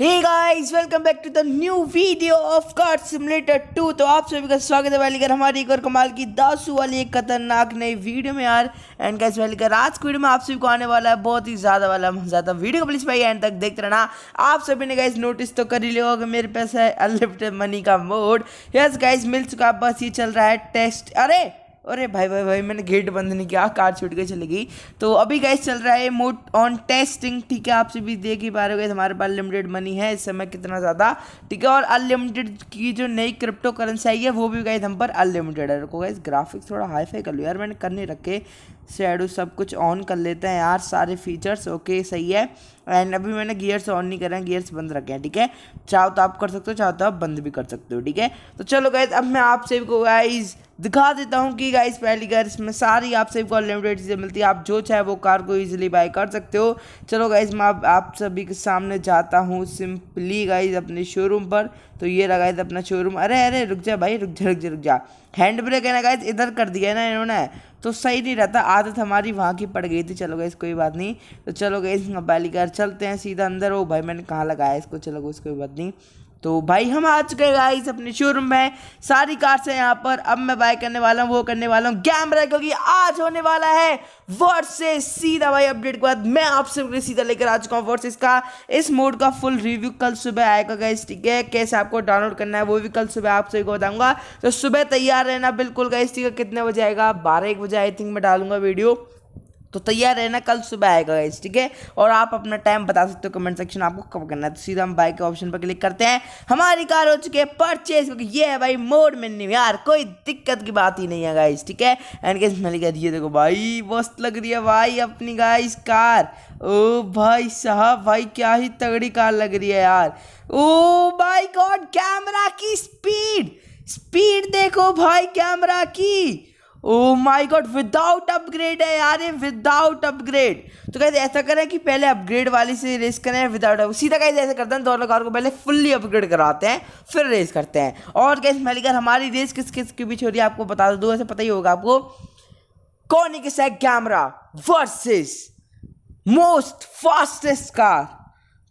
hey guys welcome back to the new video of car simulator 2 तो आप सभी का स्वागत है वाली कर हमारी एक और कमाल की दासू वाली एक खतरनाक नई वीडियो में यार एंड गाइस कर आज की वीडियो में आप सभी को आने वाला है बहुत ही ज़्यादा वाला मजा था वीडियो को प्लीज भाई एंड तक देखते रहना आप सभी ने गाइस नोटिस तो कर ही लिया होगा मेरे पैसा है अनलिमिटेड मनी का मोड यस गाइज मिल चुका बस ये चल रहा है टेस्ट अरे अरे भाई भाई भाई मैंने गेट बंद नहीं किया कार छूट के चली गई तो अभी गैस चल रहा है मोड ऑन टेस्टिंग ठीक है आपसे भी देख ही पा रहे हो गैस हमारे पास लिमिटेड मनी है इस समय कितना ज़्यादा ठीक है और अनलिमिटेड की जो नई क्रिप्टो करेंसी आई है वो भी गैस हम पर अनलिमिटेड है रखो गैस ग्राफिक्स थोड़ा हाई फाई कर लो यार मैंने कर नहीं रखे शेडो सब कुछ ऑन कर लेते हैं यार सारे फीचर्स ओके सही है एंड अभी मैंने गियर्स ऑन नहीं करे हैं गियर्स बंद रखे हैं ठीक है चाहो तो आप कर सकते हो चाहो तो आप बंद भी कर सकते हो ठीक है तो चलो गाइज अब मैं आप सभी को गाइज दिखा देता हूँ कि गाइज पहली गाइज इसमें सारी आप सभी को अनलिमिटेड चीज़ें मिलती है आप जो चाहे वो कार को ईजिली बाई कर सकते हो चलो गाइज मैं आप सभी के सामने जाता हूँ सिंपली गाइज अपने शोरूम पर तो ये लगा अपना शोरूम अरे अरे रुक जा भाई रुक जा रुक जा रुक जा हैंड ब्रेक है ना गाइज इधर कर दिया है ना इन्होंने तो सही नहीं रहता आदत हमारी वहाँ की पड़ गई थी चलो गई कोई बात नहीं तो चलो गई मोबाइल घर चलते हैं सीधा अंदर ओ भाई मैंने कहाँ लगाया इसको चलो गई कोई बात नहीं तो भाई हम आ चुके गाइस अपने शोरूम में सारी कार्स हैं यहाँ पर अब मैं बाय करने वाला हूँ वो करने वाला हूँ कैमरा क्योंकि आज होने वाला है वर्सेस से सीधा भाई अपडेट के बाद मैं आपसे सबके सीधा लेकर आ चुका हूँ वर्सेस इसका इस मोड का फुल रिव्यू कल सुबह आएगा गाइस ठीक है कैसे आपको डाउनलोड करना है वो भी कल सुबह आप सभी को बताऊँगा तो सुबह तैयार रहना बिल्कुल गाइस ठीक है कितने बजे आएगा बारह एक बजे आई थिंक मैं डालूंगा वीडियो तो तैयार रहना कल सुबह आएगा गाइज ठीक है और आप अपना टाइम बता सकते हो कमेंट सेक्शन आपको कब करना है तो सीधा हम बाइक के ऑप्शन पर क्लिक करते हैं हमारी कार हो चुकी है परचेज क्योंकि ये है भाई मोड मेन्यू यार कोई दिक्कत की बात ही नहीं है गाइस ठीक है एंड कैसे मैंने कह दिया देखो भाई मस्त लग रही है भाई अपनी गाइस कार ओ भाई साहब भाई क्या ही तगड़ी कार लग रही है यार ओ माय गॉड कैमरा की स्पीड स्पीड देखो भाई कैमरा की oh my god without upgrade है यार ये विदाउट अपग्रेड तो कहते ऐसा करें कि पहले अपग्रेड वाली से रेस करें विदाउट सीधा कहते ऐसा करते हैं दोनों कार को पहले फुल्ली अपग्रेड कराते हैं फिर रेस करते हैं और कैसे मैलीगर हमारी रेस किस किस के बीच हो रही है आपको बता दो ऐसे पता ही होगा आपको कौन किस है Camaro versus most fastest car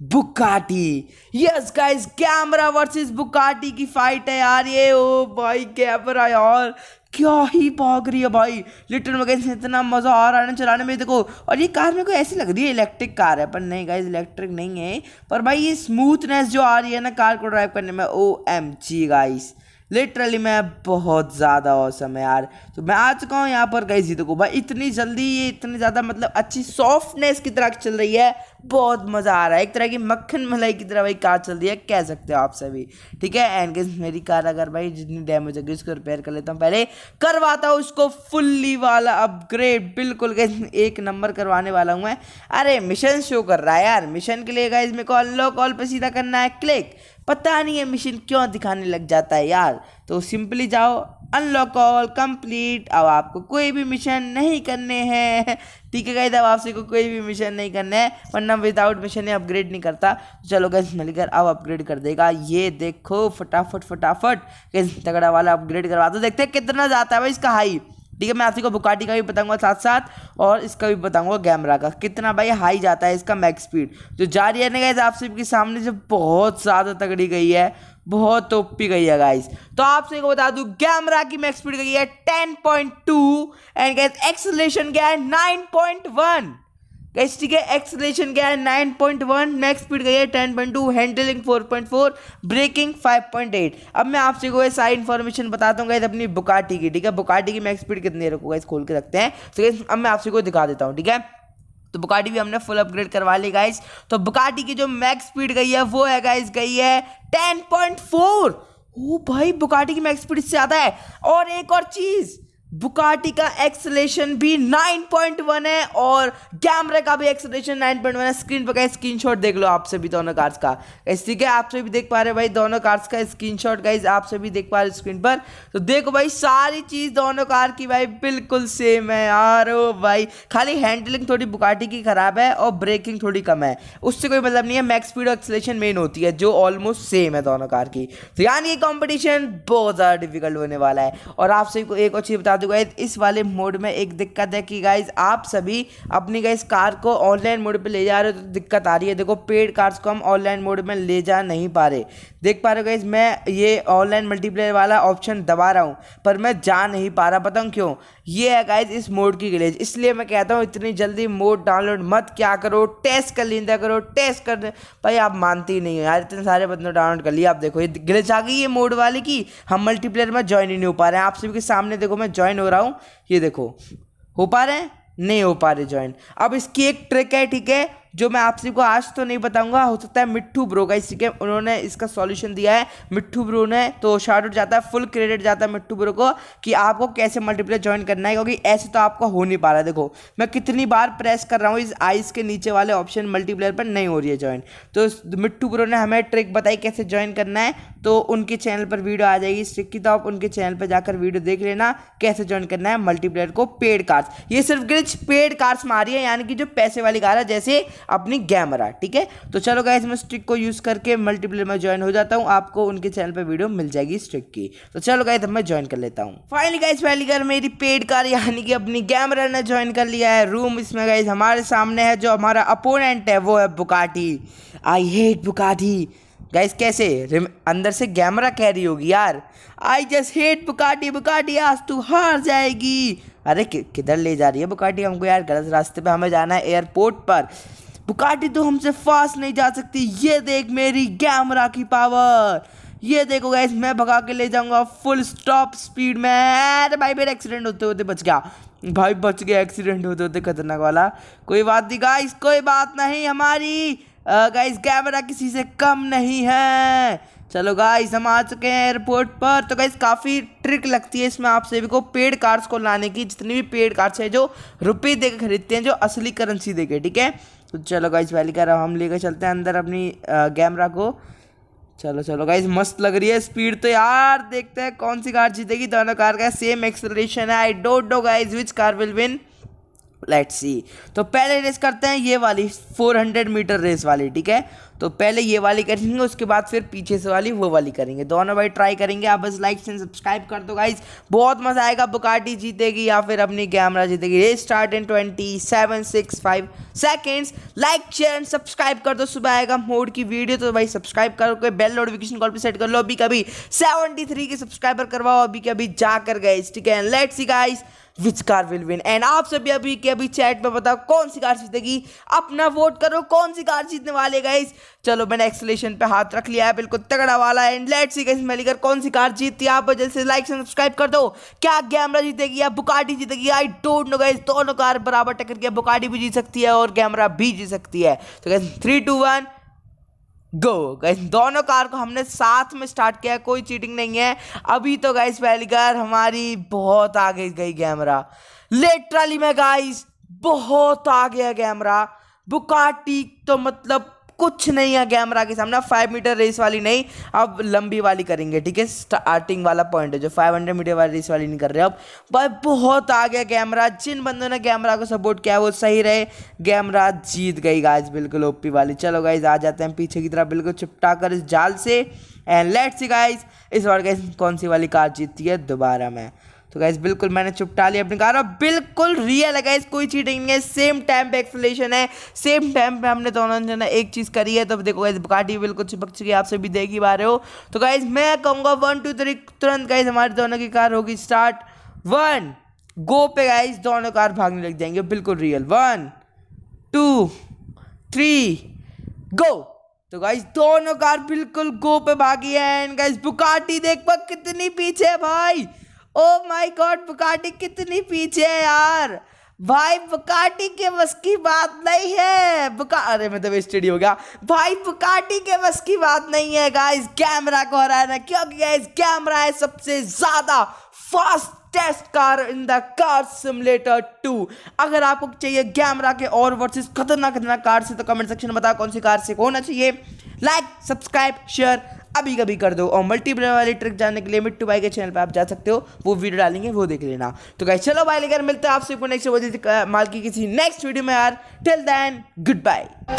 Bugatti yes guys Camaro versus Bugatti की फाइट है यार ये ओ भाई कैमरा यार क्या ही भाग रही है भाई लिटन वगैरह से इतना मज़ा आ रहा है ना चलाने में देखो और ये कार मेरे को ऐसी लग रही है इलेक्ट्रिक कार है पर नहीं गाइज इलेक्ट्रिक नहीं है पर भाई ये स्मूथनेस जो आ रही है ना कार को ड्राइव करने में O M G guys literally मैं बहुत ज़्यादा औसम है यार तो मैं आ चुका हूँ यहाँ पर कहीं जीतू को भाई इतनी जल्दी ये इतनी ज़्यादा मतलब अच्छी सॉफ्टनेस की तरह चल रही है बहुत मज़ा आ रहा है एक तरह की मक्खन मलाई की तरह भाई कार चल रही है कह सकते हो आप सभी ठीक है एंड गेस मेरी कार अगर भाई जितनी डैमेज होगी उसको रिपेयर कर लेता हूँ पहले करवाता हूँ उसको फुल्ली वाला अपग्रेड बिल्कुल गैस एक नंबर करवाने वाला हूँ मैं अरे मिशन शो कर रहा है यार मिशन के लिए गाइज मेरे को अनलॉक ऑल पर सीधा करना है क्लिक पता नहीं ये मशीन क्यों दिखाने लग जाता है यार तो सिंपली जाओ अनलॉक ऑल कंप्लीट अब आपको कोई भी मिशन नहीं करने हैं ठीक है गाइज अब आपसे को कोई भी मिशन नहीं करने है वरना विदाउट मिशन ही अपग्रेड नहीं करता तो चलो गैस मिलकर अब अपग्रेड कर देगा ये देखो फटाफट फटाफट गैस तगड़ा वाला अपग्रेड करवा दो देखते कितना जाता है भाई इसका हाई ठीक है मैं आपको बुकाटी का भी बताऊंगा साथ साथ और इसका भी बताऊंगा कैमरा का कितना भाई हाई जाता है इसका मैक्स स्पीड जो जा रही है ना गाइज आप सभी सामने से बहुत ज़्यादा तगड़ी गई है बहुत तोपी गई है गाइज तो आप सभी को बता दूँ कैमरा की मैक्स स्पीड गई है टेन एंड गाइज एक्सलेशन क्या है नाइन गैस टी है एक्सलेशन क्या है वन मैक्स स्पीड गई है two handling four braking eight अब मैं आपसे को सारी इन्फॉर्मेशन बताता हूँ गैस अपनी बुकाटी की ठीक है बुकाटी की मैक्स स्पीड कितनी रखो गैस खोल के रखते हैं तो गैस अब मैं आपसे को दिखा देता हूँ ठीक है तो बुकाटी भी हमने फुल अपग्रेड करवा ली गाइस तो बुकाटी की जो मैक्स स्पीड गई है वो है गाइस गई है फोर ओ भाई बुकाटी की मैक्स स्पीड इससे ज़्यादा है और एक और चीज़ बुकाटी का एक्सलेशन भी 9.1 है और कैमरे का भी एक्सलेशन 9.1 है स्क्रीन पर स्क्रीन स्क्रीनशॉट देख लो आपसे भी दोनों कार्स का ठीक है आपसे भी देख पा रहे भाई दोनों कार्स का स्क्रीनशॉट गाइज आपसे भी देख पा रहे स्क्रीन पर तो देखो भाई सारी चीज़ दोनों कार की भाई बिल्कुल सेम है यार ओ भाई खाली हैंडलिंग थोड़ी बुकाटी की ख़राब है और ब्रेकिंग थोड़ी कम है उससे कोई मतलब नहीं है मैक्स स्पीड और एक्सलेशन मेन होती है जो ऑलमोस्ट सेम है दोनों कार की तो यानी कॉम्पिटिशन बहुत ज़्यादा डिफिकल्ट होने वाला है और आपसे एक और चीज़ बता बता दूँ गाइज इस वाले मोड में एक दिक्कत है कि गाइज आप सभी अपनी गाइज कार को ऑनलाइन मोड पे ले जा रहे हो तो दिक्कत आ रही है देखो पेड कार्स को हम ऑनलाइन मोड में ले जा नहीं पा रहे देख पा रहे हो गाइज मैं ये ऑनलाइन मल्टीप्लेयर वाला ऑप्शन दबा रहा हूँ पर मैं जा नहीं पा रहा बताऊँ क्यों ये है गाइज इस मोड की गलेज इसलिए मैं कहता हूँ इतनी जल्दी मोड डाउनलोड मत क्या करो टेस्ट कर लिंदा करो टेस्ट कर भाई आप मानते ही नहीं हो यार इतने सारे बंदों डाउनलोड कर लिए आप देखो ये गलेज आ गई ये मोड वाले की हम मल्टीप्लेयर में ज्वाइन ही नहीं हो पा रहे हैं आप सभी के सामने देखो मैं ज्वाइन ज्वाइन हो रहा हूँ ये देखो हो पा रहे हैं नहीं हो पा रहे ज्वाइन अब इसकी एक ट्रिक है ठीक है जो मैं आप सभी को आज तो नहीं बताऊंगा हो सकता है मिट्टू ब्रो का इसी के उन्होंने इसका सॉल्यूशन दिया है मिट्ठू ब्रो ने तो शार्ट आउट जाता है फुल क्रेडिट जाता है मिट्टू ब्रो को कि आपको कैसे मल्टीप्लेयर ज्वाइन करना है क्योंकि ऐसे तो आपको हो नहीं पा रहा है देखो मैं कितनी बार प्रेस कर रहा हूँ इस आइस के नीचे वाले ऑप्शन मल्टीप्लेयर पर नहीं हो रही है ज्वाइन तो मिट्टू ब्रो ने हमें ट्रिक बताई कैसे ज्वाइन करना है तो उनके चैनल पर वीडियो आ जाएगी इस ट्रिक की तो आप उनके चैनल पर जाकर वीडियो देख लेना कैसे ज्वाइन करना है मल्टीप्लेयर को पेड कार्ड्स ये सिर्फ ग्रिच पेड कार्ड्स मारी है यानी कि जो पैसे वाली कार है जैसे अपनी गैमरा ठीक है तो चलो गाइज मैं स्ट्रिक को यूज़ करके मल्टीप्लेयर में ज्वाइन हो जाता हूँ आपको उनके चैनल पर वीडियो मिल जाएगी स्ट्रिक की तो चलो गाइज मैं ज्वाइन कर लेता हूँ फाइनली गाइज पहली गाइज मेरी पेड कार यानी कि अपनी गैमरा ने ज्वाइन कर लिया है रूम इसमें गाइज हमारे सामने है जो हमारा अपोनेंट है वो है Bugatti I hate Bugatti guys कैसे अंदर से गैमरा कह रही होगी यार I just hate Bugatti Bugatti आज तू हार जाएगी अरे कि, किधर ले जा रही है बुकाटी हमको यार गलत रास्ते पे हमें जाना है एयरपोर्ट पर बुकाटी तो हमसे फास्ट नहीं जा सकती ये देख मेरी कैमरा की पावर ये देखो गैस मैं भगा के ले जाऊंगा फुल स्टॉप स्पीड में अरे भाई मेरा एक्सीडेंट होते होते बच गया भाई बच गया एक्सीडेंट होते होते खतरनाक वाला कोई बात नहीं गाइस कोई बात नहीं हमारी गाइस कैमरा किसी से कम नहीं है चलो गाइस हम आ चुके हैं एयरपोर्ट पर तो गाइस काफ़ी ट्रिक लगती है इसमें आप सभी को पेड कार्ड्स को लाने की जितनी भी पेड कार्ड्स है जो रुपये दे खरीदते हैं जो असली करेंसी देके ठीक है तो चलो गाइज पहली कार हम लेकर चलते हैं अंदर अपनी कैमरा को चलो चलो गाइज मस्त लग रही है स्पीड तो यार देखते हैं कौन सी कार जीतेगी दोनों कार का सेम एक्सलेशन है I don't know guys which car will win let's see तो पहले रेस करते हैं ये वाली 400 मीटर रेस वाली ठीक है तो पहले ये वाली करेंगे उसके बाद फिर पीछे से वाली वो वाली करेंगे दोनों भाई ट्राई करेंगे आप बस लाइक से सब्सक्राइब कर दो गाइज बहुत मज़ा आएगा बुकाटी जीतेगी या फिर अपनी कैमरा जीतेगी ये start in twenty seven six five seconds like share and subscribe कर दो सुबह आएगा मोड की वीडियो तो भाई सब्सक्राइब करो बेल नोटिफिकेशन कॉल पर सेट कर लो अभी कभी सेवेंटी थ्री के सब्सक्राइबर करवाओ अभी कभी जाकर गए ठीक है let's see guys which car will win and आप सभी अभी के अभी चैट में बताओ कौन सी कार जीतेगी अपना वोट करो कौन सी कार जीतने वाले गाइस चलो मैंने एक्सलेशन पे हाथ रख लिया है बिल्कुल तगड़ा वाला एंड लेट सी गाइस मैं लेकर कौन सी कार जीतती है आप जल्द से लाइक सब्सक्राइब कर दो क्या गैमरा जीतेगी या बुकाटी जीतेगी आई डोंट नो गाइस दोनों कार बराबर टक्कर के बुकाटी भी जीत सकती है और कैमरा भी जीत सकती है तो guys three two one go guys दोनों कार को हमने साथ में स्टार्ट किया कोई चीटिंग नहीं है अभी तो गाइस पहली कार हमारी बहुत आगे गई कैमरा लेटरली में गाइस बहुत आ गया कैमरा बुकाटी तो मतलब कुछ नहीं है कैमरा के सामने फाइव मीटर रेस वाली नहीं अब लंबी वाली करेंगे ठीक है स्टार्टिंग वाला पॉइंट है जो फाइव हंड्रेड मीटर वाली रेस वाली नहीं कर रहे अब भाई बहुत आ गया कैमरा जिन बंदों ने कैमरा को सपोर्ट किया वो सही रहे कैमरा जीत गई गाइज बिल्कुल ओपी वाली चलो गाइज आ जाते हैं पीछे की तरफ बिल्कुल चिपटा कर इस जाल से एंड लेट्स गाइज इस बार गाइज कौन सी वाली कार जीतती है दोबारा में तो गाइज बिल्कुल मैंने चुपटा लिया अपने कार और बिल्कुल रियल है गाइज कोई चीटिंग नहीं है सेम टाइम पे एक्सप्लेशन है सेम टाइम पे हमने दोनों ने ना एक चीज़ करी है तो देखो गाइज बुकाटी बिल्कुल चिपक चुकी है आप सभी देख ही पा रहे हो तो गाइज मैं कहूँगा वन टू थ्री तुरंत गाइज हमारे दोनों की कार होगी स्टार्ट वन गो पे गाइज दोनों कार भागने लग जाएंगे बिल्कुल real one two three go तो गाइज दोनों कार बिल्कुल गो पे भागी है एंड गाइज बुकाटी देख पा कितनी पीछे भाई ओ माय गॉड बुकाटी कितनी पीछे है यार भाई बुकाटी के बस की बात नहीं है बुका अरे मैं मतलब तो स्टडी हो गया भाई बुकाटी के बस की बात नहीं है गाइस कैमरा को हराना क्योंकि गाइस कैमरा है सबसे ज़्यादा fastest car in the car simulator two अगर आपको चाहिए कैमरा के और वर्सेस खतरनाक खतरनाक कार से तो कमेंट सेक्शन में बताओ कौन सी कार से होना चाहिए लाइक सब्सक्राइब शेयर अभी कभी कर दो और मल्टीप्लेयर वाली ट्रिक जानने के लिए मिट्टू भाई के चैनल पर आप जा सकते हो वो वीडियो डालेंगे वो देख लेना तो गाइस चलो भाई लेकर मिलते हैं आपसे नेक्स्ट वजह माल की किसी नेक्स्ट वीडियो में यार टिल देन गुड बाय